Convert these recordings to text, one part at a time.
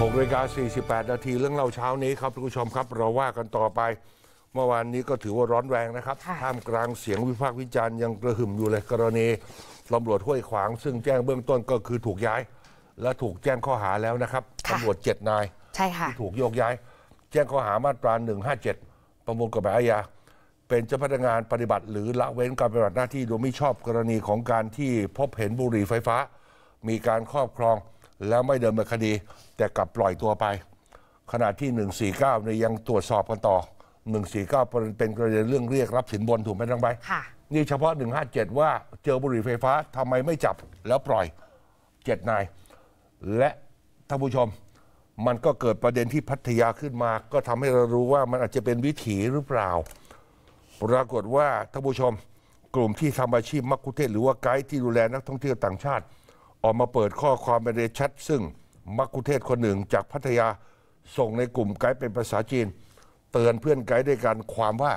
6นาฬิกา48 นาที เรื่องเล่าเช้านี้ครับทุนผู้ชมครับ เราว่ากันต่อไป เมื่อวานนี้ก็ถือว่าร้อนแรงนะครับท่ามกลางเสียงวิพากษ์วิจารณ์ยังกระหึ่มอยู่เลย กรณีตำรวจห้วยขวาง ซึ่งแจ้งเบื้องต้นก็คือถูกย้าย และถูกแจ้งข้อหาแล้วนะครับตำรวจเจ็ดนายที่ถูกโยกย้าย แจ้งข้อหามาตรา 157 ประมวลกฎหมายอาญาเป็นเจ้าพนักงานปฏิบัติ หรือละเว้นการปฏิบัติหน้าที่โดยไม่ชอบกรณีของการที่พบเห็นบุหรี่ไฟฟ้า มีการครอบครองแล้วไม่เดินมาคดีแต่กลับปล่อยตัวไปขณะที่ 149เนี่ยยังตรวจสอบกันต่อ 149 เป็นประเด็นเรื่องเรียกรับสินบนถูกไหมทั้งใบนี่เฉพาะ 157 ว่าเจอบุหรี่ไฟฟ้าทำไมไม่จับแล้วปล่อย เจ็ดนาย และท่านผู้ชม มันก็เกิดประเด็นที่พัทยาขึ้นมา ก็ทำให้เรารู้ว่ามันอาจจะเป็นวิถีหรือเปล่า ปรากฏว่าท่านผู้ชมกลุ่มที่ทำอาชีพมักคุเทศหรือว่าไกด์ที่ดูแลนักท่องเที่ยวต่างชาติออกมาเปิดข้อความในแชทซึ่งมักคุเทศคนหนึ่งจากพัทยาส่งในกลุ่มไกด์เป็นภาษาจีน เตือนเพื่อนไกด์ด้วยการความว่า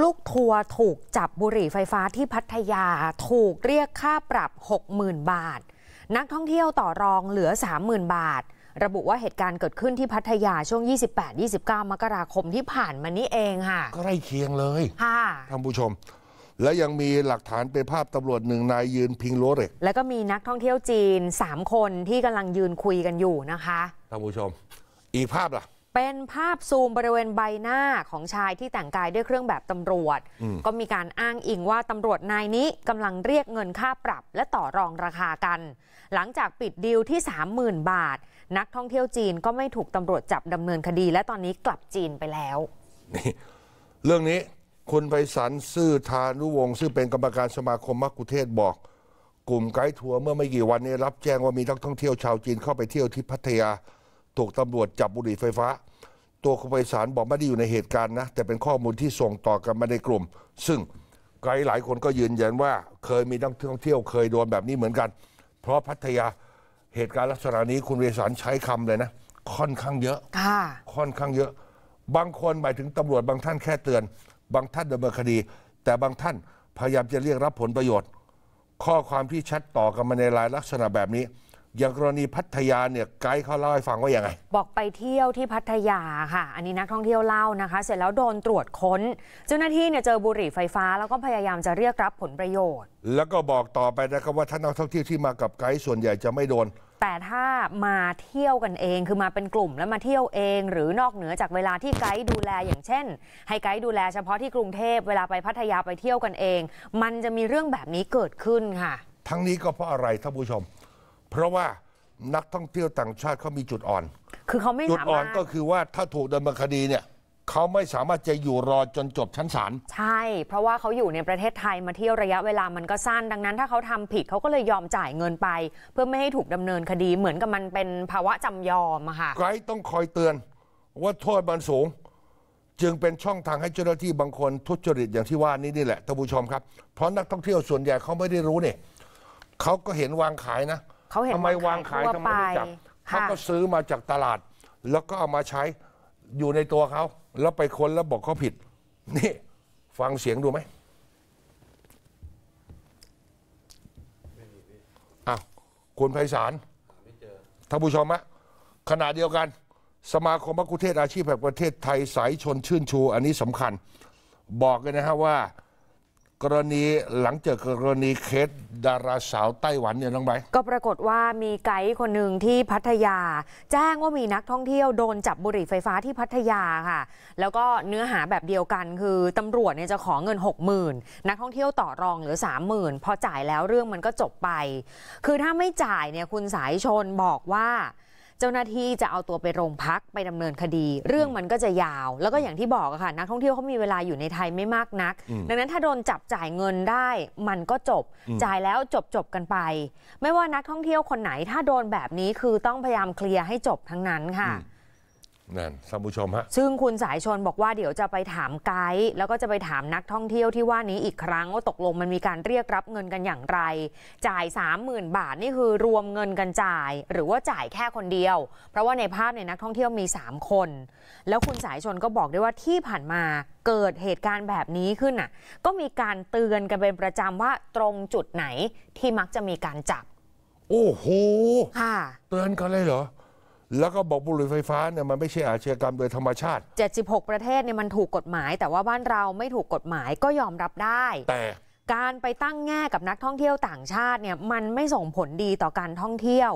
ลูกทัวร์ถูกจับบุหรี่ไฟฟ้าที่พัทยาถูกเรียกค่าปรับ 60,000 บาท นักท่องเที่ยวต่อรองเหลือ 30,000 บาท ระบุว่าเหตุการณ์เกิดขึ้นที่พัทยาช่วง28-29มกราคมที่ผ่านมานี้เองค่ะใกล้เคียงเลยค่ะท่านผู้ชมและยังมีหลักฐานเป็นภาพตำรวจหนึ่งนายยืนพิงรถเล็ก แล้วก็มีนักท่องเที่ยวจีน 3 คนที่กำลังยืนคุยกันอยู่นะคะท่านผู้ชม อีกภาพล่ะ เป็นภาพซูมบริเวณใบหน้าของชายที่แต่งกายด้วยเครื่องแบบตำรวจ ก็มีการอ้างอิงว่าตำรวจนายนี้กำลังเรียกเงินค่าปรับ และต่อรองราคากันหลังจากปิดดีลที่30,000บาทนักท่องเที่ยวจีนก็ไม่ถูกตำรวจจับดำเนินคดี และตอนนี้กลับจีนไปแล้ว เรื่องนี้คุณไพศาลซื่อทานุวงศ์ซึ่งเป็นกรรมการสมาคมมักกุเทศบอก กลุ่มไกด์ทัวร์เมื่อไม่กี่วันนี้รับแจ้งว่ามีนักท่องเที่ยวชาวจีน เข้าไปเที่ยวที่พัทยา ถูกตำรวจจับบุหรี่ไฟฟ้า ตัวคุณไพศาลบอกไม่ได้อยู่ในเหตุการณ์นะ แต่เป็นข้อมูลที่ส่งต่อกันมาในกลุ่ม ซึ่งไกด์หลายคนก็ยืนยันว่าเคยมีนักท่องเที่ยวเคยโดนแบบนี้เหมือนกัน เพราะพัทยาเหตุการณ์ลักษณะนี้คุณไพศาลใช้คำเลยนะ ค่อนข้างเยอะ ค่อนข้างเยอะ บางคนหมายถึงตำรวจบางท่านแค่เตือนบางท่านดำเนินคดี แต่บางท่านพยายามจะเรียกรับผลประโยชน์ ข้อความที่ชัดต่อกันมาในรายลักษณะแบบนี้ อย่างกรณีพัทยาเนี่ยไกด์เขาเล่าให้ฟังว่าอย่างไง บอกไปเที่ยวที่พัทยาค่ะ อันนี้นักท่องเที่ยวเล่านะคะ เสร็จแล้วโดนตรวจค้น เจ้าหน้าที่เนี่ยเจอบุหรี่ไฟฟ้าแล้วก็พยายามจะเรียกรับผลประโยชน์ แล้วก็บอกต่อไปนะครับว่าท่านนักท่องเที่ยวที่มากับไกด์ส่วนใหญ่จะไม่โดนแต่ถ้ามาเที่ยวกันเองคือมาเป็นกลุ่มแล้วมาเที่ยวเองหรือนอกเหนือจากเวลาที่ไกด์ดูแลอย่างเช่น ให้ไกด์ดูแล เฉพาะที่กรุงเทพเวลาไปพัทยาไปเที่ยวกันเอง มันจะมีเรื่องแบบนี้เกิดขึ้นค่ะ ทั้งนี้ก็เพราะอะไรท่านผู้ชม เพราะว่านักท่องเที่ยวต่างชาติเขามีจุดอ่อนคือเขาไม่จุดอ่อนก็คือว่าถ้าถูกดำเนินคดีเนี่ยเขาไม่สามารถจะอยู่รอจนจบชั้นศาลใช่ เพราะว่าเขาอยู่ในประเทศไทยมาเที่ยวระยะเวลามันก็สั้น ดังนั้นถ้าเขาทำผิดเขาก็เลยยอมจ่ายเงินไป เพื่อไม่ให้ถูกดำเนินคดีเหมือนกับมันเป็นภาวะจำยอมอะค่ะไกด์ต้องคอยเตือนว่าโทษมันสูง จึงเป็นช่องทางให้เจ้าหน้าที่บางคนทุจริต อย่างที่ว่านี้นี่แหละท่านผู้ชมครับเพราะนักท่องเที่ยวส่วนใหญ่เขาไม่ได้รู้เนี่ยเขาก็เห็นวางขายนะเขาเห็นทำไมวางขายทำไมไม่จับเขาก็ซื้อมาจากตลาด แล้วก็เอามาใช้อยู่ในตัวเขา แล้วไปค้นแล้วบอกเขาผิด นี่ ฟังเสียงดูไหมอ้าวคุณไพศาลท่านผู้ชมอะขณะเดียวกัน สมาคมพักคุเทศ อาชีพแห่งประเทศไทย สายชนชื่นชู อันนี้สำคัญ บอกเลยนะฮะว่ากรณีหลังเจอกรณีเคสดาราสาวไต้หวันเนี่ยน้องใบก็ปรากฏว่ามีไกด์คนหนึ่งที่พัทยา แจ้งว่ามีนักท่องเที่ยวโดนจับบุหรี่ไฟฟ้าที่พัทยาค่ะ แล้วก็เนื้อหาแบบเดียวกันคือตำรวจเนี่ยจะขอเงิน 6 0,000ื่นนักท่องเที่ยวต่อรองเหลือ 30,000 พอจ่ายแล้วเรื่องมันก็จบไป คือถ้าไม่จ่ายเนี่ยคุณสายชนบอกว่าเจ้าหน้าที่จะเอาตัวไปโรงพักไปดำเนินคดี เรื่องมันก็จะยาว แล้วก็อย่างที่บอกอะค่ะ นักท่องเที่ยวเขามีเวลาอยู่ในไทยไม่มากนัก ดังนั้นถ้าโดนจับจ่ายเงินได้ มันก็จบ จ่ายแล้วจบจบกันไป ไม่ว่านักท่องเที่ยวคนไหน ถ้าโดนแบบนี้คือต้องพยายามเคลียร์ให้จบทั้งนั้นค่ะนั่นท่านผู้ชมฮะซึ่งคุณสายชนบอกว่าเดี๋ยวจะไปถามไกด์แล้วก็จะไปถามนักท่องเที่ยวที่ว่านี้อีกครั้ง ว่าตกลงมันมีการเรียกรับเงินกันอย่างไรจ่าย30,000บาทนี่คือรวมเงินกันจ่าย หรือว่าจ่ายแค่คนเดียว เพราะว่าในภาพเนี่ยนักท่องเที่ยวมี3คนแล้วคุณสายชนก็บอกได้ว่าที่ผ่านมาเกิดเหตุการณ์แบบนี้ขึ้นน่ะก็มีการเตือนกันเป็นประจำว่าตรงจุดไหนที่มักจะมีการจับโอ้โหค่ะ เตือนกันเลยเหรอแล้วก็บอกบุหรี่ไฟฟ้าเนี่ยมันไม่ใช่อาชญากรรมโดยธรรมชาติ 76 ประเทศเนี่ยมันถูกกฎหมาย แต่ว่าบ้านเราไม่ถูกกฎหมายก็ยอมรับได้ แต่การไปตั้งแง่กับนักท่องเที่ยวต่างชาติเนี่ยมันไม่ส่งผลดีต่อการท่องเที่ยว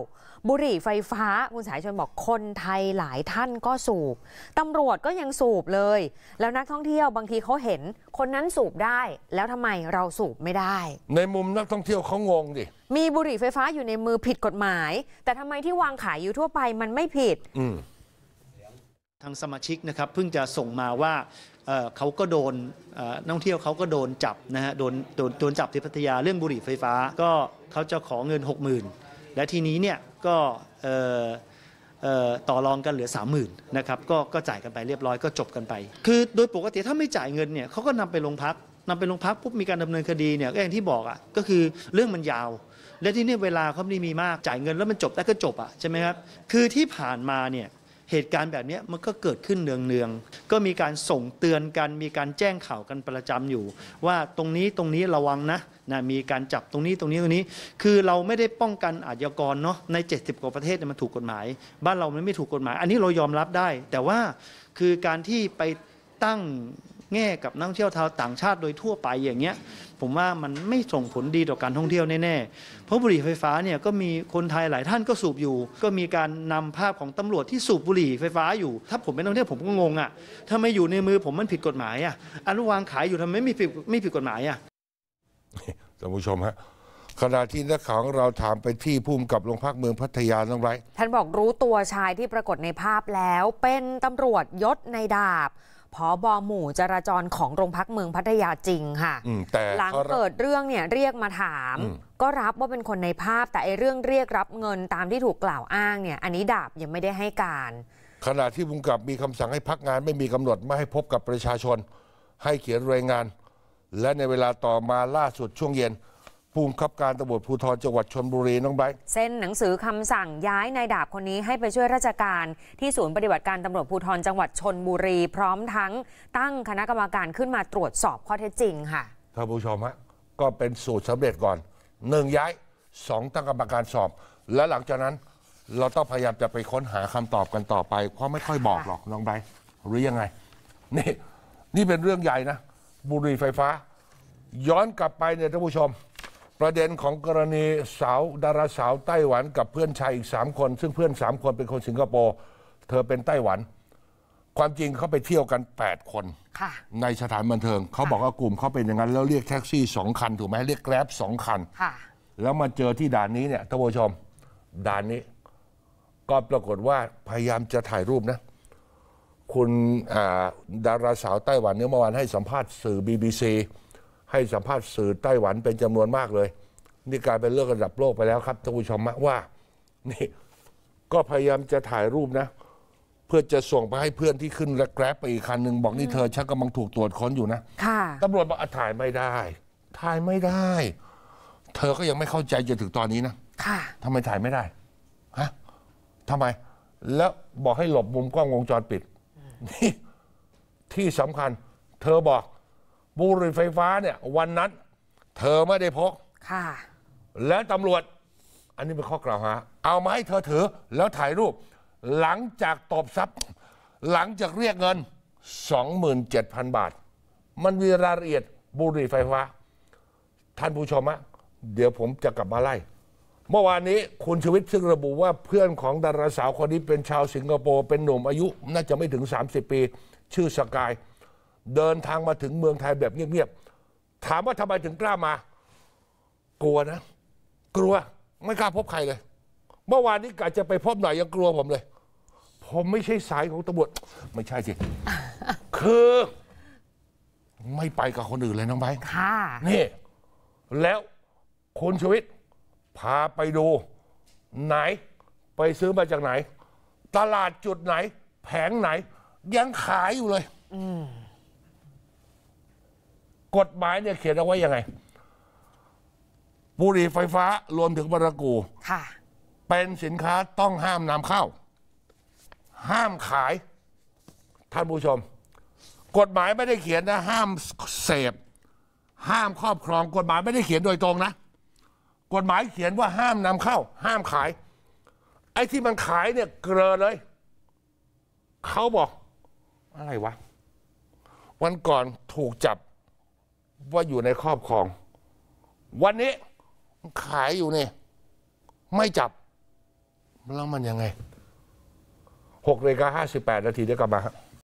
บุหรี่ไฟฟ้าคุณสายชนบอกคนไทยหลายท่านก็สูบตำรวจก็ยังสูบเลย แล้วนักท่องเที่ยว บางทีเขาเห็นคนนั้นสูบได้ แล้วทำไมเราสูบไม่ได้ ในมุมนักท่องเที่ยวเขางงดิมีบุหรี่ไฟฟ้าอยู่ในมือผิดกฎหมาย แต่ทำไมที่วางขายอยู่ทั่วไปมันไม่ผิดทางสมาชิกนะครับเพิ่งจะส่งมาว่าเขาก็โดนนักท่องเที่ยวเขาก็โดนจับนะฮะโดนโดนโดนจับที่พัทยาเรื่องบุหรี่ไฟฟ้า ก็เขาจะขอเงิน 60,000และทีนี้เนี่ยก็ต่อรองกันเหลือ 30,000นะครับก็ก็จ่ายกันไปเรียบร้อยก็จบกันไป คือโดยปกติถ้าไม่จ่ายเงินเนี่ยเขาก็นำไปโรงพักนำไปโรงพักปุ๊บมีการดำเนินคดีเนี่ยก็อย่างที่บอกอ่ะก็คือเรื่องมันยาว และที่นี่เวลาเขาไม่มีมากจ่ายเงินแล้วมันจบได้ก็จบอ่ะใช่ไหมครับคือที่ผ่านมาเนี่ยเหตุการณ์แบบนี้มันก็เกิดขึ้นเนืองๆ ก็มีการส่งเตือนกัน มีการแจ้งข่าวกันประจำอยู่ ว่าตรงนี้ตรงนี้ระวังนะนะมีการจับตรงนี้ตรงนี้ตรงนี้คือเราไม่ได้ป้องกันอาชญากรเนาะใน70กว่าประเทศมันถูกกฎหมาย บ้านเรามันไม่ถูกกฎหมาย อันนี้เรายอมรับได้ แต่ว่าคือการที่ไปตั้งแง่กับนักท่องเที่ยวชาวต่างชาติโดยทั่วไปอย่างเงี้ยผมว่ามันไม่ส่งผลดีต่อการท่องเที่ยวแน่ๆเพราะบุหรี่ไฟฟ้าเนี่ยก็มีคนไทยหลายท่านก็สูบอยู่ ก็มีการนำภาพของตำรวจที่สูบบุหรี่ไฟฟ้าอยู่ ถ้าผมเป็นนักท่องเที่ยวผมก็งงอ่ะทำไมอยู่ในมือผมมันผิดกฎหมายอ่ะอนุวางขายอยู่ทำไมไม่ผิดไม่ผิดกฎหมายอ่ะท่านผู้ชมฮะขณะที่นักข่าวของเราถามไปที่ภูมิกับโรงพักเมืองพัทยาต้องไรท่านบอกรู้ตัวชายที่ปรากฏในภาพแล้วเป็นตำรวจยศในดาบผอบอหมู่จราจรของโรงพักเมืองพัทยาจริงค่ะ แต่หลังเกิดเรื่องเนี่ยเรียกมาถาม ก็รับว่าเป็นคนในภาพแต่ไอเรื่องเรียกรับเงินตามที่ถูกกล่าวอ้างเนี่ยอันนี้ดาบยังไม่ได้ให้การ ขณะที่บุงกับมีคำสั่งให้พักงานไม่มีกำหนดไม่ให้พบกับประชาชน ให้เขียนรายงาน และในเวลาต่อมาล่าสุดช่วงเย็นผู้บังคับการตำรวจภูธรจังหวัดชนบุรี น้องไบร์เซ็นหนังสือคำสั่งย้ายนายดาบคนนี้ให้ไปช่วยราชการ ที่ศูนย์ปฏิบัติการตำรวจภูธรจังหวัดชนบุรีพร้อมทั้ง ตั้งคณะกรรมการขึ้นมาตรวจสอบข้อเท็จจริงค่ะท่านผู้ชมฮะก็เป็นสูตรสำเร็จก่อนหนึ่งย้ายสองตั้งกรรมการสอบ และหลังจากนั้นเราต้องพยายามจะไปค้นหาคำตอบกันต่อไปเพราะไม่ค่อยบอกหรอกน้องไบร์หรือยังไงนี่นี่เป็นเรื่องใหญ่นะบุรีไฟฟ้า ย้อนกลับไปเนี่ยท่านผู้ชมประเด็นของกรณีสาวดาราสาวไต้หวันกับเพื่อนชายอีกสามคน ซึ่งเพื่อนสามคนเป็นคนสิงคโปร์ เธอเป็นไต้หวัน ความจริงเขาไปเที่ยวกัน 8 คนคนในสถานบันเทิง เขาบอกว่ากลุ่มเขาเป็นอย่างนั้น แล้วเรียกแท็กซี่สองคันถูกไหมเรียกแกร็บสองคันคแล้วมาเจอที่ด่านนี้เนี่ยท่านผู้ชมด่านนี้ก็ปรากฏว่าพยายามจะถ่ายรูปนะคุณดาราสาวไต้หวันเนี่ยเมื่อวานให้สัมภาษณ์สื่อ BBC ีให้สัมภาษณ์สื่อไต้หวันเป็นจำนวนมากเลย นี่กลายเป็นเรื่องระดับโลกไปแล้วครับท่านผู้ชมว่า นี่ ก็พยายามจะถ่ายรูปนะ เพื่อจะส่งไปให้เพื่อนที่ขึ้นและแกร็บไปอีกคันหนึ่งบอกนี่เธอ ชักกำลังถูกตรวจค้นอยู่นะตำรวจบอกถ่ายไม่ได้ ถ่ายไม่ได้ เธอก็ยังไม่เข้าใจจนถึงตอนนี้นะค่ะทำไมถ่ายไม่ได้ฮะทำไม แล้วบอกให้หลบมุมกล้องวงจรปิดนี่ที่สำคัญ เธอบอกบุหรี่ไฟฟ้าเนี่ยวันนั้นเธอไม่ได้พก ค่ะ แล้วตำรวจอันนี้เป็นข้อกล่าวหา เอามาให้เธอถือ แล้วถ่ายรูปหลังจากตบทรัพย์หลังจากเรียกเงิน 27,000 บาท มันมีรายละเอียดบุหรี่ไฟฟ้า ท่านผู้ชมอะเดี๋ยวผมจะกลับมาไล่ เมื่อวานนี้คุณชวิตซึ่งระบุว่าเพื่อนของดาราสาวคนนี้เป็นชาวสิงคโปร์เป็นหนุ่มอายุน่าจะไม่ถึง 30 ปีชื่อสกายเดินทางมาถึงเมืองไทยแบบเงียบๆ ถามว่าทำไมถึงกล้ามา กลัวนะ กลัว ไม่กล้าพบใครเลย เมื่อวานนี้กะจะไปพบหน่อยยังกลัวผมเลย ผมไม่ใช่สายของตำรวจไม่ใช่สิ คือ ไม่ไปกับคนอื่นเลยน้องไบค่ะ นี่ แล้วคุณชวิตพาไปดู ไหน ไปซื้อมาจากไหน ตลาดจุดไหน แผงไหน ยังขายอยู่เลย อืกฎหมายเนี่ยเขียนเอาไว้ยังไง บุหรี่ไฟฟ้ารวมถึงบรากู เป็นสินค้าต้องห้ามนำเข้า ห้ามขายท่านผู้ชม กฎหมายไม่ได้เขียนนะ ห้ามเสพ ห้ามครอบครอง กฎหมายไม่ได้เขียนโดยตรงนะ กฎหมายเขียนว่าห้ามนำเข้า ห้ามขาย ไอ้ที่มันขายเนี่ยเกลอเลย เขาบอกอะไรวะวันก่อนถูกจับว่าอยู่ในครอบครอง วันนี้ขายอยู่เนี่ยไม่จับแล้วมันยังไงหกนาฬิกาห้าสิบแปดนาทีเดี๋ยวกลับมา